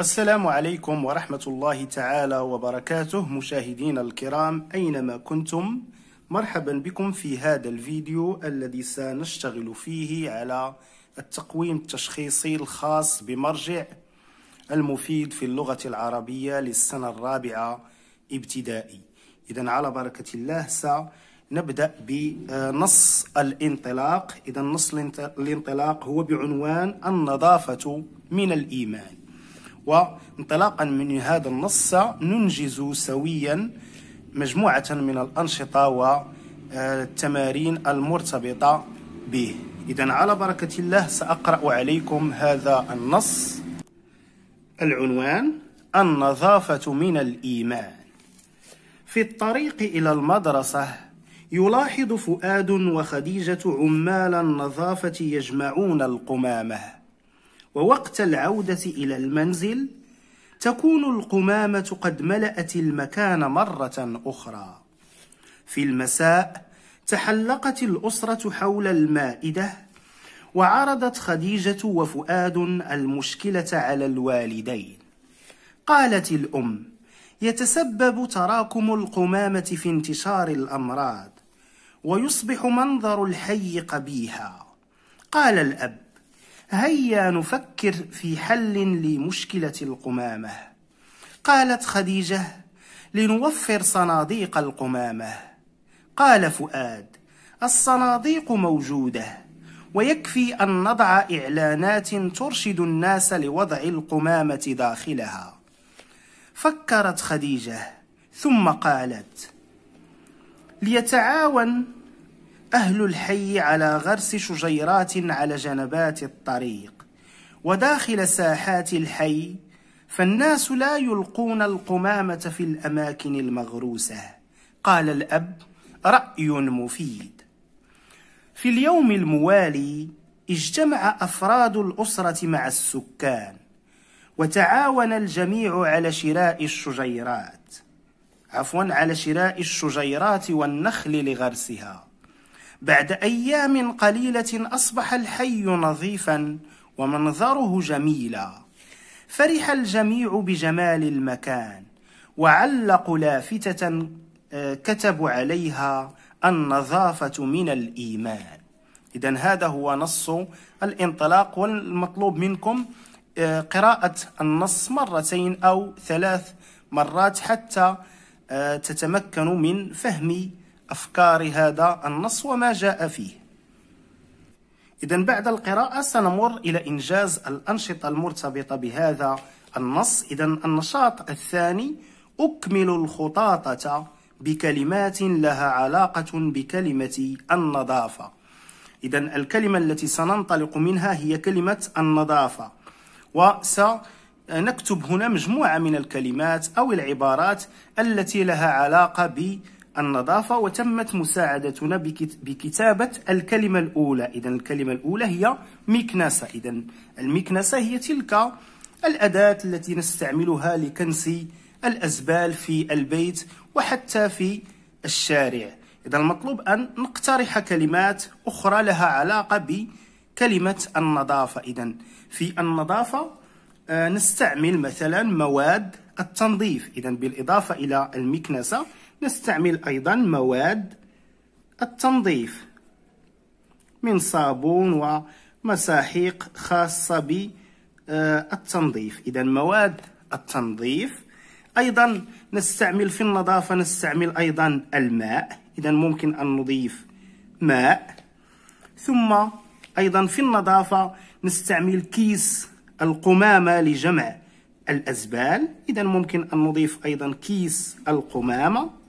السلام عليكم ورحمة الله تعالى وبركاته مشاهدين الكرام أينما كنتم مرحبا بكم في هذا الفيديو الذي سنشتغل فيه على التقويم التشخيصي الخاص بمرجع المفيد في اللغة العربية للسنة الرابعة ابتدائي إذا على بركة الله سنبدأ بنص الانطلاق إذا نص الانطلاق هو بعنوان النظافة من الإيمان وانطلاقا من هذا النص ننجز سويا مجموعة من الأنشطة والتمارين المرتبطة به إذا على بركة الله سأقرأ عليكم هذا النص العنوان النظافة من الإيمان في الطريق إلى المدرسة يلاحظ فؤاد وخديجة عمال النظافة يجمعون القمامة ووقت العودة إلى المنزل تكون القمامة قد ملأت المكان مرة أخرى في المساء تحلقت الأسرة حول المائدة وعرضت خديجة وفؤاد المشكلة على الوالدين قالت الأم يتسبب تراكم القمامة في انتشار الأمراض ويصبح منظر الحي قبيها قال الأب هيا نفكر في حل لمشكلة القمامة قالت خديجة لنوفر صناديق القمامة قال فؤاد الصناديق موجودة ويكفي أن نضع إعلانات ترشد الناس لوضع القمامة داخلها فكرت خديجة ثم قالت ليتعاون أهل الحي على غرس شجيرات على جنبات الطريق وداخل ساحات الحي فالناس لا يلقون القمامة في الأماكن المغروسة قال الأب رأي مفيد في اليوم الموالي اجتمع أفراد الأسرة مع السكان وتعاون الجميع على شراء الشجيرات عفوا على شراء الشجيرات والنخل لغرسها بعد أيام قليلة أصبح الحي نظيفا ومنظره جميلا فرح الجميع بجمال المكان وعلقوا لافتة آه، كتبوا عليها النظافة من الإيمان إذا هذا هو نص الانطلاق والمطلوب منكم آه، قراءة النص مرتين أو ثلاث مرات حتى آه، تتمكنوا من فهم أفكار هذا النص وما جاء فيه إذا بعد القراءة سنمر إلى إنجاز الأنشطة المرتبطة بهذا النص إذا النشاط الثاني أكمل الخطاطة بكلمات لها علاقة بكلمة النظافة إذا الكلمة التي سننطلق منها هي كلمة النظافة وسنكتب هنا مجموعة من الكلمات أو العبارات التي لها علاقة ب النظافة وتمت مساعدتنا بكتابة الكلمة الأولى إذا الكلمة الأولى هي مكنسة إذا المكنسة هي تلك الأداة التي نستعملها لكنس الأزبال في البيت وحتى في الشارع إذا المطلوب أن نقترح كلمات أخرى لها علاقة بكلمة النظافة إذا في النظافة آه، نستعمل مثلا مواد التنظيف إذا بالإضافة إلى المكنسة نستعمل أيضا مواد التنظيف من صابون ومساحيق خاصة بالتنظيف إذا مواد التنظيف أيضا نستعمل في النظافة نستعمل أيضا الماء إذا ممكن أن نضيف ماء ثم أيضا في النظافة نستعمل كيس القمامة لجمع الأزبال إذا ممكن أن نضيف أيضا كيس القمامة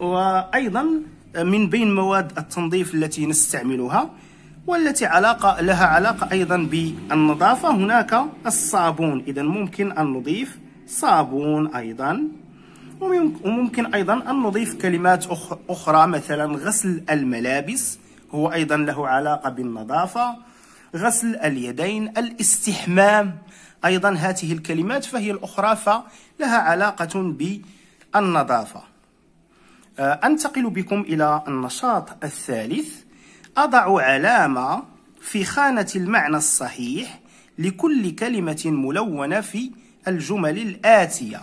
وأيضا من بين مواد التنظيف التي نستعملها والتي علاقة لها علاقة أيضا بالنظافة هناك الصابون إذا ممكن أن نضيف صابون أيضا وممكن أيضا أن نضيف كلمات أخرى مثلا غسل الملابس هو أيضا له علاقة بالنظافة غسل اليدين الاستحمام أيضا هذه الكلمات فهي الأخرى فلها علاقة بالنظافة آه، أنتقل بكم إلى النشاط الثالث أضع علامة في خانة المعنى الصحيح لكل كلمة ملونة في الجمل الآتية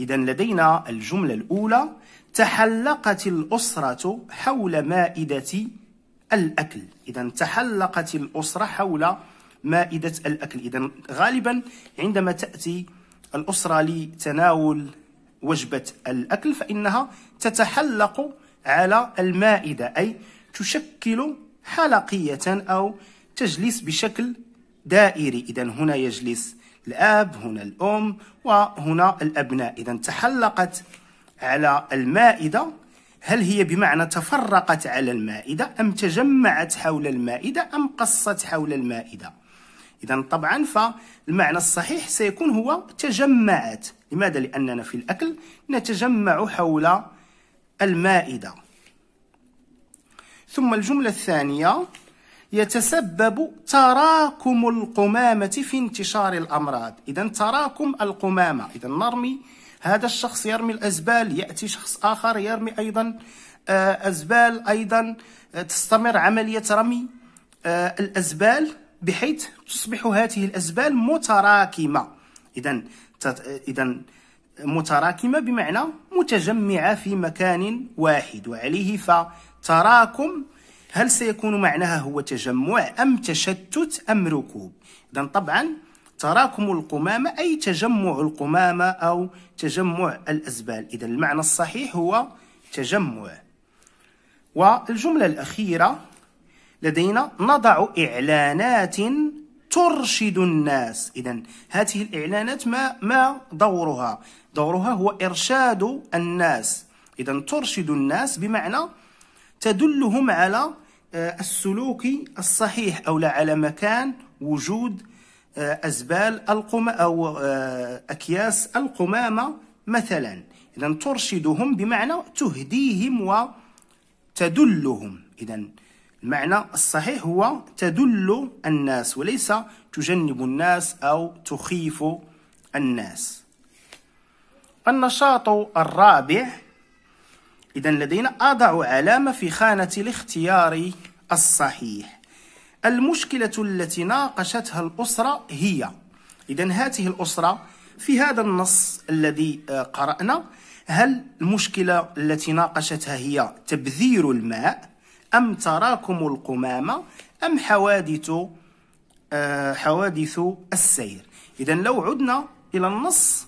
إذا لدينا الجملة الأولى تحلقت الأسرة حول مائدة الأكل إذا تحلقت الأسرة حول مائدة الأكل إذا غالبا عندما تأتي الأسرة لتناول وجبة الأكل فإنها تتحلق على المائدة أي تشكل حلقية أو تجلس بشكل دائري إذا هنا يجلس الأب هنا الأم وهنا الأبناء إذا تحلقت على المائدة هل هي بمعنى تفرقت على المائدة أم تجمعت حول المائدة أم قصت حول المائدة إذا طبعا فالمعنى الصحيح سيكون هو تجمعت لماذا؟ لأننا في الأكل نتجمع حول المائدة ثم الجملة الثانية يتسبب تراكم القمامة في انتشار الأمراض إذا تراكم القمامة إذا نرمي هذا الشخص يرمي الأزبال يأتي شخص آخر يرمي أيضا آه، أزبال أيضا آه، تستمر عملية رمي آه، الأزبال بحيث تصبح هذه الأزبال متراكمة إذا إذا متراكمة بمعنى متجمعة في مكان واحد وعليه فتراكم هل سيكون معناها هو تجمع أم تشتت أم ركوب إذا طبعا تراكم القمامة أي تجمع القمامة أو تجمع الأزبال إذا المعنى الصحيح هو تجمع والجملة الأخيرة لدينا نضع إعلانات ترشد الناس إذا هذه الإعلانات ما ما دورها دورها هو إرشاد الناس إذا ترشد الناس بمعنى تدلهم على آه، السلوك الصحيح أو على مكان وجود آه، أزبال القمة أو آه، أكياس القمامة مثلا إذا ترشدهم بمعنى تهديهم وتدلهم إذا المعنى الصحيح هو تدل الناس وليس تجنب الناس أو تخيف الناس النشاط الرابع إذا لدينا أضع علامة في خانة الاختيار الصحيح المشكلة التي ناقشتها الأسرة هي إذا هذه الأسرة في هذا النص الذي قرأنا هل المشكلة التي ناقشتها هي تبذير الماء أم تراكم القمامة أم حوادث آه، حوادث السير إذا لو عدنا إلى النص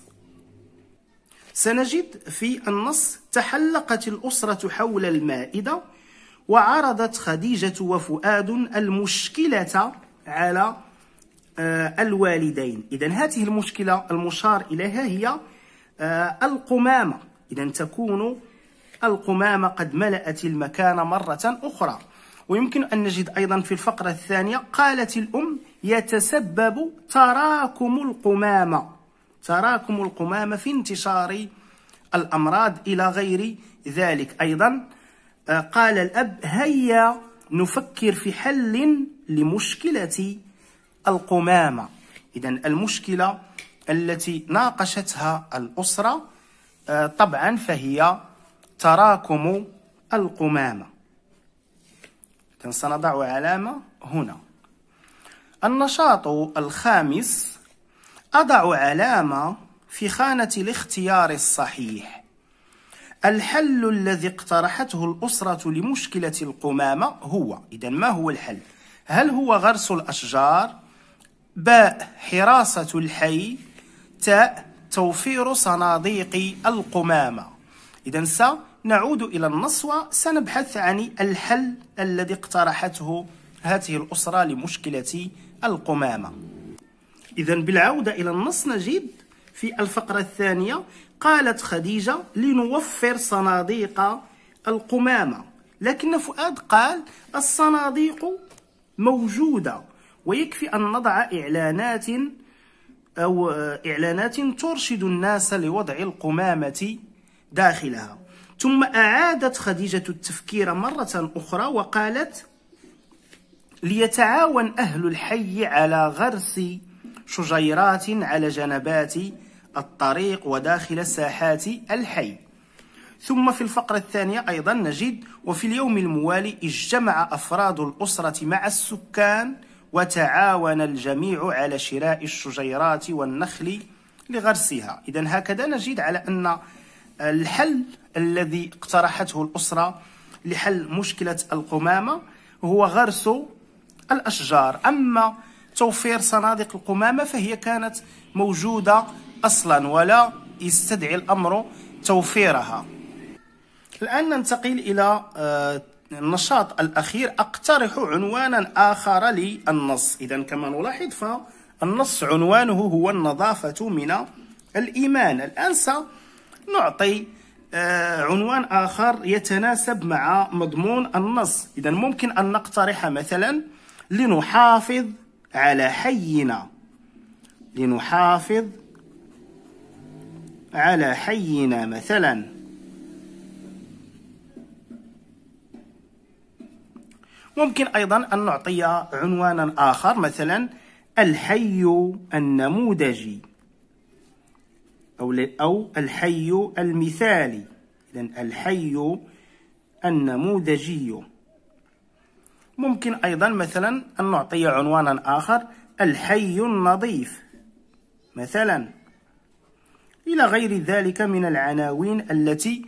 سنجد في النص تحلقت الأسرة حول المائدة وعرضت خديجة وفؤاد المشكلة على آه، الوالدين إذا هذه المشكلة المشار إليها هي آه، القمامة إذا تكون القمامة قد ملأت المكان مرة أخرى ويمكن أن نجد أيضا في الفقرة الثانية قالت الأم يتسبب تراكم القمامة تراكم القمامة في انتشار الأمراض إلى غير ذلك أيضا آه، قال الأب هيا نفكر في حل لمشكلة القمامة إذا المشكلة التي ناقشتها الأسرة آه، طبعا فهي تراكم القمامة سنضع علامة هنا النشاط الخامس أضع علامة في خانة الاختيار الصحيح الحل الذي اقترحته الأسرة لمشكلة القمامة هو إذا ما هو الحل؟ هل هو غرس الأشجار؟ باء حراسة الحي تاء توفير صناديق القمامة إذا س نعود إلى النص وسنبحث عن الحل الذي اقترحته هذه الأسرة لمشكلة القمامة إذا بالعودة إلى النص نجد في الفقرة الثانية قالت خديجة لنوفر صناديق القمامة لكن فؤاد قال الصناديق موجودة ويكفي أن نضع إعلانات أو إعلانات ترشد الناس لوضع القمامة داخلها ثم أعادت خديجة التفكير مرة أخرى وقالت ليتعاون أهل الحي على غرس شجيرات على جنبات الطريق وداخل ساحات الحي ثم في الفقرة الثانية أيضا نجد وفي اليوم الموالي اجتمع أفراد الأسرة مع السكان وتعاون الجميع على شراء الشجيرات والنخل لغرسها إذا هكذا نجد على أن الحل الذي اقترحته الأسرة لحل مشكلة القمامة هو غرس الأشجار أما توفير صناديق القمامة فهي كانت موجودة أصلا ولا يستدعي الأمر توفيرها الآن ننتقل إلى آه، النشاط الأخير أقترح عنوانا آخر للنص إذا كما نلاحظ فالنص عنوانه هو النظافة من الإيمان الآن سنعطي آه، عنوان آخر يتناسب مع مضمون النص إذا ممكن أن نقترح مثلا لنحافظ على حينا لنحافظ على حينا مثلا ممكن أيضا أن نعطي عنوانا آخر مثلا الحي النموذجي أو أو الحي المثالي إذا الحي النموذجي ممكن أيضا مثلا أن نعطي عنوانا آخر الحي النظيف مثلا إلى غير ذلك من العناوين التي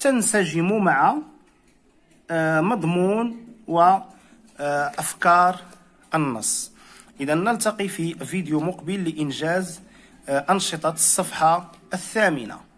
تنسجم مع آه، مضمون وأفكار آه، النص إذا نلتقي في فيديو مقبل لإنجاز أنشطة الصفحة الثامنة